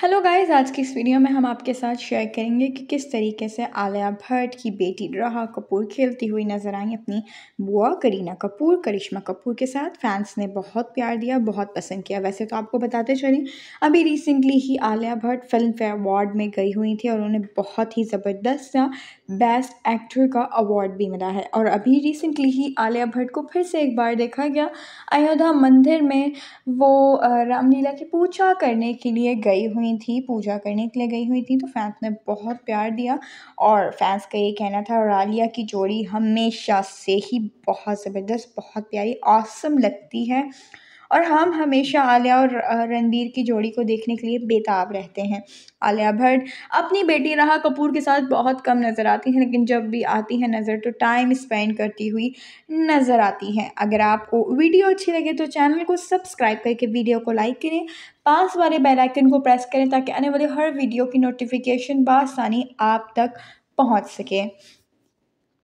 hello guys आज की इस वीडियो में हम आपके साथ शेयर करेंगे कि किस तरीके से आलिया भट्ट की बेटी रहा कपूर खेलती हुई नज़र आई अपनी बुआ करीना कपूर करिश्मा कपूर के साथ फैंस ने बहुत प्यार दिया बहुत पसंद किया वैसे तो आपको बताते चलें अभी रिसेंटली ही Alia Bhatt Filmfare award में गई हुई थी और उन्हें बहुत ही ज़बरदस्त सा बेस्ट एक्टर का अवार्ड भी मिला है और अभी रिसेंटली ही आलिया भट्ट को फिर से एक बार देखा गया अयोध्या मंदिर में वो रामलीला की पूजा करने के लिए गई हुई हुई थी पूजा करने के लिए गई हुई थी तो फैंस ने बहुत प्यार दिया और फैंस का ये कहना था और आलिया की जोड़ी हमेशा से ही बहुत ज़बरदस्त बहुत प्यारी आसम लगती है और हम हमेशा आलिया और रणबीर की जोड़ी को देखने के लिए बेताब रहते हैं आलिया भट्ट अपनी बेटी रहा कपूर के साथ बहुत कम नज़र आती हैं लेकिन जब भी आती हैं नज़र तो टाइम स्पेंड करती हुई नज़र आती हैं अगर आपको वीडियो अच्छी लगे तो चैनल को सब्सक्राइब करके वीडियो को लाइक करें पास वाले बेलाइकन को प्रेस करें ताकि आने वाले हर वीडियो की नोटिफिकेशन बासानी आप तक पहुँच सके